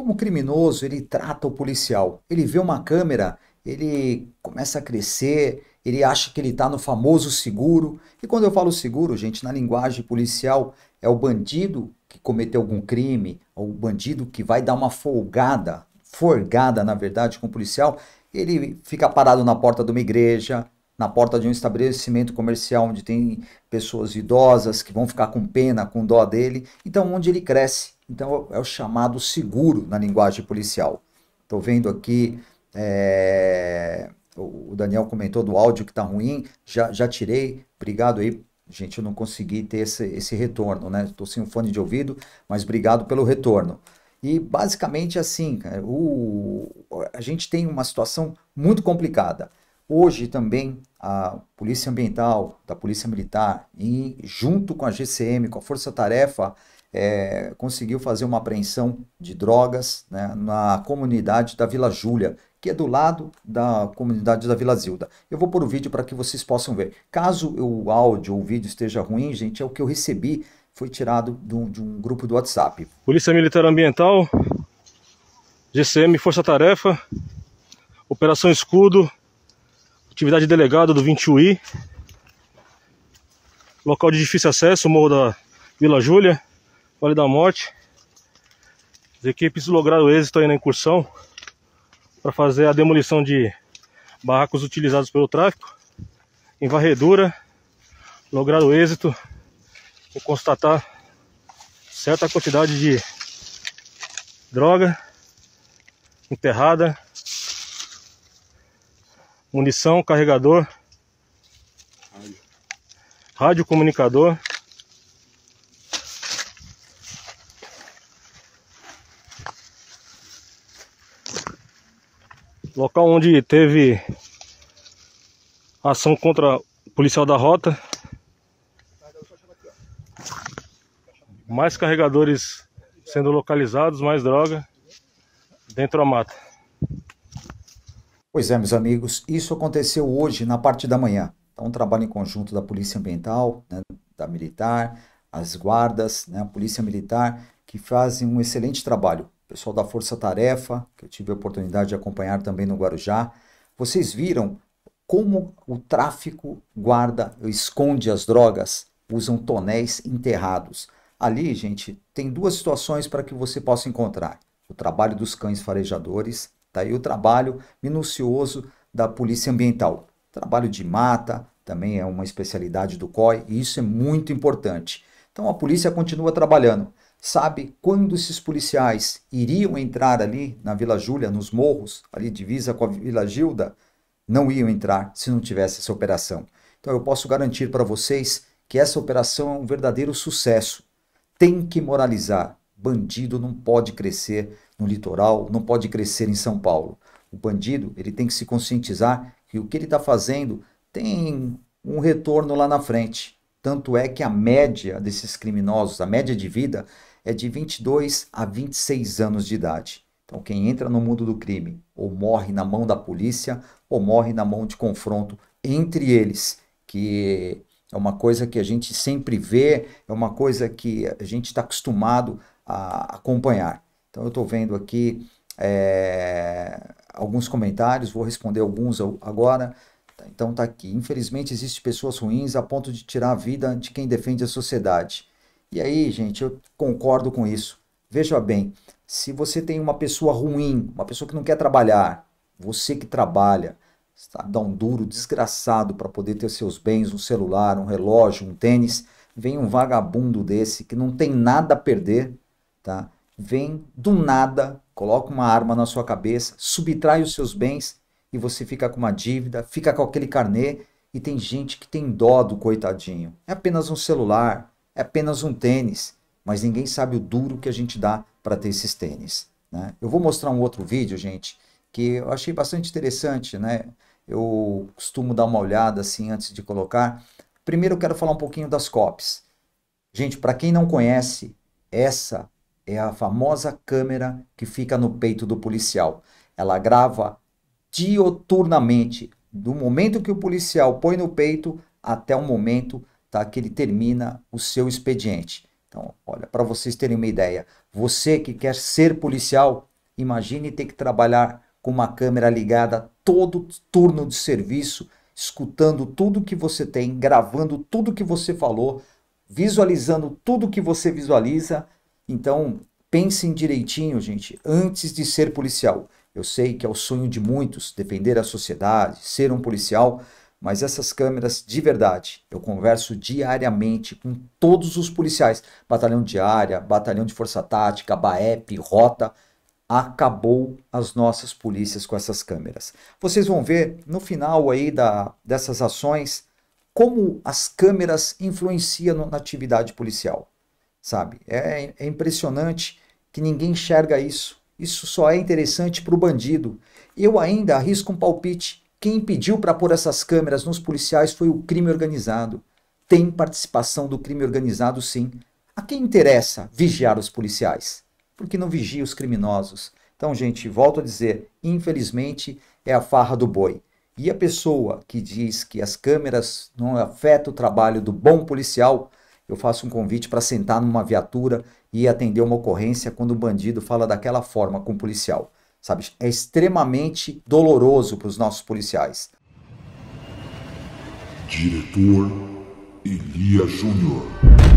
Como o criminoso, ele trata o policial. Ele vê uma câmera, ele começa a crescer, ele acha que ele está no famoso seguro. E quando eu falo seguro, gente, na linguagem policial, é o bandido que cometeu algum crime, ou o bandido que vai dar uma folgada, forgada, na verdade, com o policial. Ele fica parado na porta de uma igreja, na porta de um estabelecimento comercial onde tem pessoas idosas que vão ficar com pena, com dó dele. Então, onde ele cresce. Então, é o chamado seguro na linguagem policial. Estou vendo aqui, é... o Daniel comentou do áudio que está ruim, já, já tirei, obrigado aí. Gente, eu não consegui ter esse, esse retorno, né? Estou sem um fone de ouvido, mas obrigado pelo retorno. E basicamente é assim, o... a gente tem uma situação muito complicada Hoje também a Polícia Ambiental, da Polícia Militar, e junto com a GCM, com a Força Tarefa, é, conseguiu fazer uma apreensão de drogas né, na comunidade da Vila Júlia, que é do lado da comunidade da Vila Zilda. Eu vou pôr o vídeo para que vocês possam ver. Caso o áudio ou o vídeo esteja ruim, gente, é o que eu recebi, foi tirado de um grupo do WhatsApp. Polícia Militar Ambiental, GCM Força Tarefa, Operação Escudo, Atividade delegada do 21i. Local de difícil acesso, morro da Vila Júlia, Vale da Morte. As equipes lograram êxito aí na incursão para fazer a demolição de barracos utilizados pelo tráfico em varredura, lograram êxito em constatar certa quantidade de droga enterrada munição, carregador, rádio, comunicador. Local onde teve ação contra o policial da rota. Mais carregadores sendo localizados, mais droga dentro da mata. Pois é, meus amigos, isso aconteceu hoje na parte da manhã. Então, um trabalho em conjunto da Polícia Ambiental, né, da Militar, as guardas, né, a Polícia Militar, que fazem um excelente trabalho. O pessoal da Força Tarefa, que eu tive a oportunidade de acompanhar também no Guarujá. Vocês viram como o tráfico guarda, esconde as drogas, usam tonéis enterrados. Ali, gente, tem duas situações para que você possa encontrar: o trabalho dos cães farejadores Tá aí o trabalho minucioso da Polícia Ambiental. Trabalho de mata também é uma especialidade do COI e isso é muito importante. Então a polícia continua trabalhando. Sabe quando esses policiais iriam entrar ali na Vila Júlia, nos morros, ali divisa com a Vila Gilda? Não iam entrar se não tivesse essa operação. Então eu posso garantir para vocês que essa operação é um verdadeiro sucesso. Tem que moralizar. Bandido não pode crescer no litoral, não pode crescer em São Paulo. O bandido ele tem que se conscientizar que o que ele está fazendo tem um retorno lá na frente. Tanto é que a média desses criminosos, a média de vida, é de 22 a 26 anos de idade. Então, quem entra no mundo do crime ou morre na mão da polícia ou morre na mão de confronto entre eles, que é uma coisa que a gente sempre vê, é uma coisa que a gente está acostumado a acompanhar. Então eu estou vendo aqui é, alguns comentários, vou responder alguns agora. Então tá aqui. Infelizmente existem pessoas ruins a ponto de tirar a vida de quem defende a sociedade. E aí, gente, eu concordo com isso. Veja bem, se você tem uma pessoa ruim, uma pessoa que não quer trabalhar, você que trabalha, está, dá um duro desgraçado para poder ter seus bens, um celular, um relógio, um tênis, vem um vagabundo desse que não tem nada a perder, tá? vem do nada, coloca uma arma na sua cabeça, subtrai os seus bens e você fica com uma dívida, fica com aquele carnê e tem gente que tem dó do coitadinho. É apenas um celular, é apenas um tênis, mas ninguém sabe o duro que a gente dá para ter esses tênis. Né? Eu vou mostrar um outro vídeo, gente, que eu achei bastante interessante, né? Eu costumo dar uma olhada assim antes de colocar. Primeiro eu quero falar um pouquinho das COPs. Gente, para quem não conhece, essa é a famosa câmera que fica no peito do policial. Ela grava dioturnamente, do momento que o policial põe no peito até o momento tá, que ele termina o seu expediente. Então, olha, para vocês terem uma ideia, você que quer ser policial, imagine ter que trabalhar com uma câmera ligada todo turno de serviço, escutando tudo que você tem, gravando tudo que você falou, visualizando tudo que você visualiza então, pensem direitinho, gente, antes de ser policial. Eu sei que é o sonho de muitos defender a sociedade, ser um policial, mas essas câmeras, de verdade, eu converso diariamente com todos os policiais, batalhão de área, batalhão de força tática, BAEP, rota, acabou as nossas polícias com essas câmeras. Vocês vão ver no final aí da, dessas ações como as câmeras influenciam na atividade policial sabe? É, é impressionante que ninguém enxerga isso. Isso só é interessante para o bandido. Eu ainda arrisco um palpite. Quem pediu para pôr essas câmeras nos policiais foi o crime organizado. Tem participação do crime organizado, sim. A quem interessa vigiar os policiais? Porque não vigia os criminosos. Então, gente, volto a dizer, infelizmente é a farra do boi. E a pessoa que diz que as câmeras não afetam o trabalho do bom policial, eu faço um convite para sentar numa viatura e atender uma ocorrência quando o bandido fala daquela forma com o policial. Sabe, é extremamente doloroso para os nossos policiais. Diretor Elia Júnior.